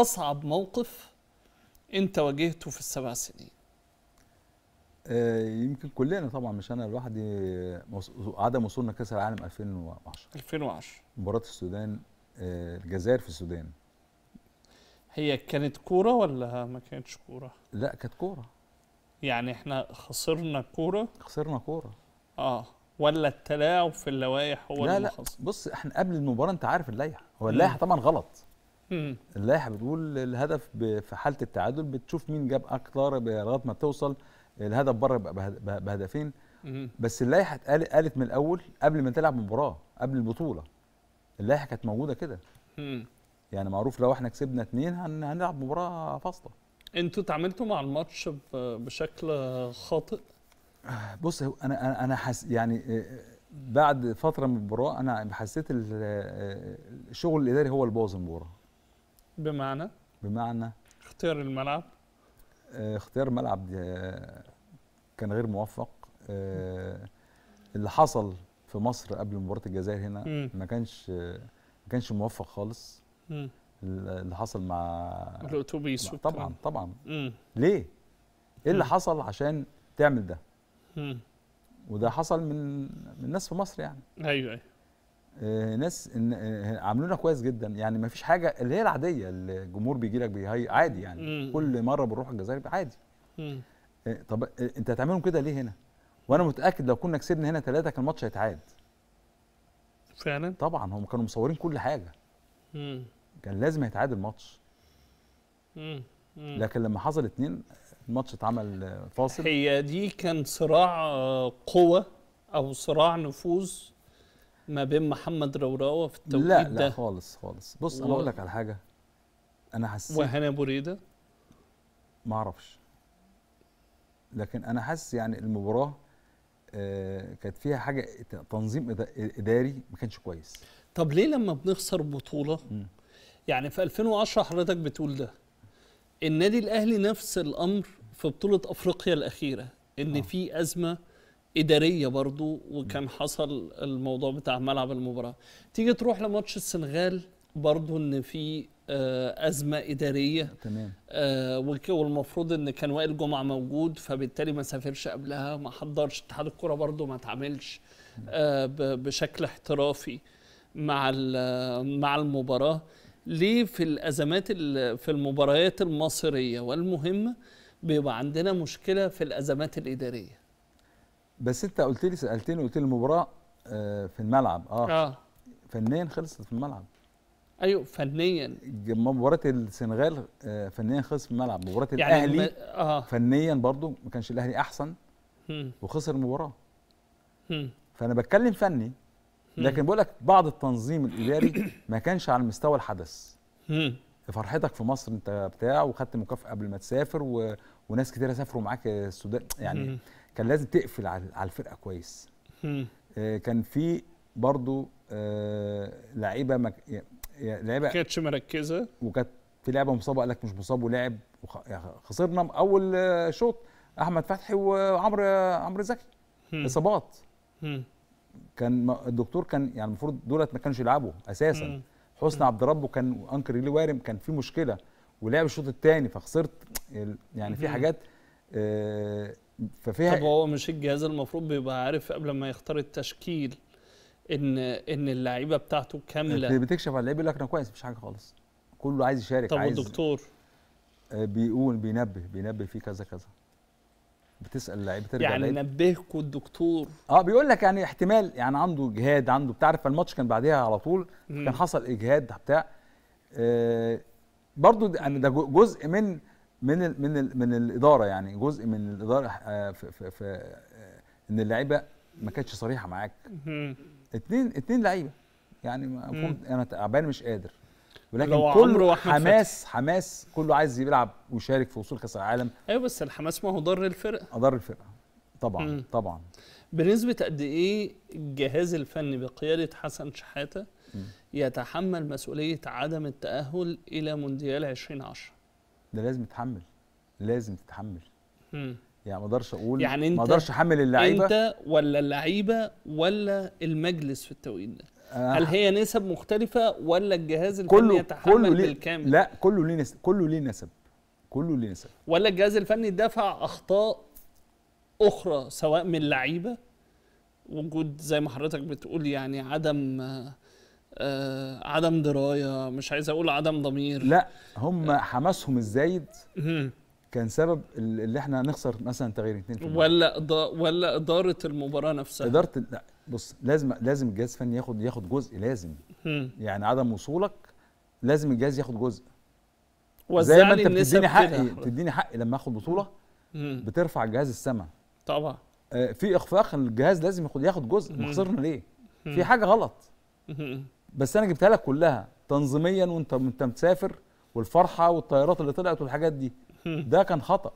أصعب موقف أنت واجهته في السبع سنين؟ آه، يمكن كلنا طبعا مش انا لوحدي عدم وصولنا كاس العالم 2010 2010 مباراه السودان آه، الجزائر في السودان هي كانت كوره ولا ما كانتش كوره؟ لا كانت كوره يعني احنا خسرنا كوره خسرنا كوره اه ولا التلاعب في اللوائح هو لا اللي لا خسر. بص احنا قبل المباراه انت عارف اللائحه هو اللائحه طبعا غلط اللائحه بتقول الهدف في حاله التعادل بتشوف مين جاب اكتر لغايه ما توصل الهدف بره يبقى بهدفين بس اللائحه قالت من الاول قبل ما تلعب مباراه قبل البطوله اللائحه كانت موجوده كده يعني معروف لو احنا كسبنا اثنين هنلعب مباراه فاصله انتوا اتعاملتوا مع الماتش بشكل خاطئ بص انا انا انا حس يعني آه، آه، بعد فتره من المباراه انا حسيت آه، الشغل الاداري هو اللي باظ المباراه بمعنى بمعنى اختيار الملعب آه، اختيار الملعب آه، كان غير موفق آه، اللي حصل في مصر قبل مباراه الجزائر هنا ما كانش ما كانش موفق خالص اللي حصل مع الاوتوبيس طبعا طبعا ليه ايه اللي حصل عشان تعمل ده وده حصل من من ناس في مصر يعني ايوه ايوه آه، ناس آه، عاملونا كويس جدا يعني ما فيش حاجه اللي هي العاديه الجمهور بيجي لك بيهي عادي يعني مم. كل مره بنروح الجزائر عادي آه، طب انت هتعملهم كده ليه هنا وانا متاكد لو كنا كسبنا هنا ثلاثه كان الماتش هيتعاد فعلا طبعا هم كانوا مصورين كل حاجه مم. كان لازم هيتعاد الماتش لكن لما حصل اتنين الماتش اتعمل فاصل هي دي كان صراع قوه او صراع نفوذ ما بين محمد روراوه في التوقيت لا ده لا خالص خالص بص و... انا اقول لك على حاجه انا حسيت وهنا بريده ما اعرفش لكن انا حاسس يعني المباراه آه كانت فيها حاجه تنظيم اداري ما كانش كويس طب ليه لما بنخسر بطوله م. يعني في 2010 حضرتك بتقول ده النادي الاهلي نفس الامر في بطوله افريقيا الاخيره ان آه. في ازمه اداريه برضو وكان حصل الموضوع بتاع ملعب المباراه تيجي تروح لماتش السنغال برضو ان في آه، ازمه اداريه تمام آه والمفروض ان كان وائل جمعه موجود فبالتالي ما سافرش قبلها ما حضرش اتحاد الكوره برضو ما اتعاملش آه بشكل احترافي مع مع المباراه ليه في الازمات في المباريات المصريه والمهمه بيبقى عندنا مشكله في الازمات الاداريه بس انت قلت لي سالتني قلت لي المباراه آه، في الملعب اه, آه. فنيا خلصت في الملعب ايوه فنيا مباراه السنغال آه، فنيا خلصت في الملعب مباراه يعني الاهلي م... آه. فنيا برضو ما كانش الاهلي احسن وخسر المباراه فانا بتكلم فني لكن بقول لك بعض التنظيم الاداري ما كانش على مستوى الحدث فرحتك في مصر انت بتاع وخدت مكافاه قبل ما تسافر و... وناس كتيره سافروا معاك السودان يعني كان لازم تقفل على الفرقه كويس آه، كان في برضو آه، لعيبه مك... لعيبه ما كانتش مركزه وكانت في لعبه مصابه قال لك مش مصاب ولعب خسرنا اول آه، شوط احمد فتحي وعمرو عمرو زكي اصابات كان الدكتور كان يعني المفروض دولت ما كانش يلعبوا اساسا حسني عبد ربه كان وانكر لي وارم كان في مشكله ولعب الشوط الثاني فخسرت يعني في حاجات ففيها طب هو مش الجهاز المفروض بيبقى عارف قبل ما يختار التشكيل ان ان اللعيبه بتاعته كامله بتكشف على اللعيب يقول لك انا كويس مش حاجه خالص كله عايز يشارك طب عايز الدكتور آه، بيقول بينبه بينبه فيه كذا كذا بتسال اللعيبه ترجع يعني نبهكم الدكتور اه بيقول لك يعني احتمال يعني عنده اجهاد عنده بتعرف الماتش كان بعديها على طول كان حصل اجهاد بتاع آه برضو ده يعني جزء من من الـ من الـ من الاداره يعني جزء من الاداره في, في, في ان اللعيبه ما كانتش صريحه معاك اتنين اتنين لعيبه يعني انا تعبان مش قادر ولكن كل حماس فتح. حماس كله عايز يلعب ويشارك في وصول كاس العالم ايوه بس الحماس ما هو ضر الفرقه اضر الفرقه طبعا مم. طبعا بنسبه قد ايه الجهاز الفني بقياده حسن شحاته يتحمل مسؤوليه عدم التاهل الى مونديال 2010 ده لازم تتحمل لازم تتحمل يعني ما اقدرش اقول يعني انت ما اقدرش احمل اللعيبه انت ولا اللعيبه ولا المجلس في التوقيت ده آه. هل هي نسب مختلفه ولا الجهاز الفني كله يتحمل كله بالكامل لا كله ليه نسب كله ليه نسب كله ليه نسب ولا الجهاز الفني دفع اخطاء اخرى سواء من اللعيبه وجود زي ما حضرتك بتقول يعني عدم آه آه، عدم درايه مش عايز اقول عدم ضمير لا هم حماسهم الزايد كان سبب اللي احنا هنخسر مثلا تغيير 2 ولا ولا اداره المباراه نفسها اداره لا بص لازم لازم الجهاز الفني ياخد ياخد جزء لازم يعني عدم وصولك لازم الجهاز ياخد جزء زي ما انت بتديني حقي بتديني حقي لما اخد بطوله بترفع الجهاز السما طبعا آه، في اخفاق الجهاز لازم ياخد ياخد جزء ما خسرنا ليه في حاجه غلط بس انا جبتها لك كلها تنظيميا وانت وانت مسافر والفرحه والطيارات اللي طلعت والحاجات دي ده كان خطا